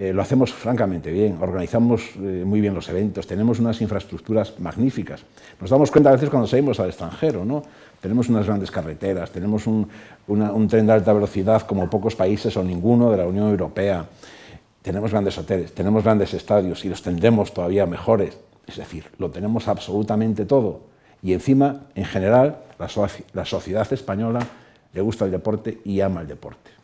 Eh, lo hacemos francamente bien, organizamos eh, muy bien los eventos, tenemos unas infraestructuras magníficas. Nos damos cuenta a veces cuando salimos al extranjero, ¿no? Tenemos unas grandes carreteras, tenemos un, tren de alta velocidad como pocos países o ninguno de la Unión Europea, tenemos grandes hoteles, tenemos grandes estadios y los tendremos todavía mejores. Es decir, lo tenemos absolutamente todo. Y encima, en general, la sociedad española le gusta el deporte y ama el deporte.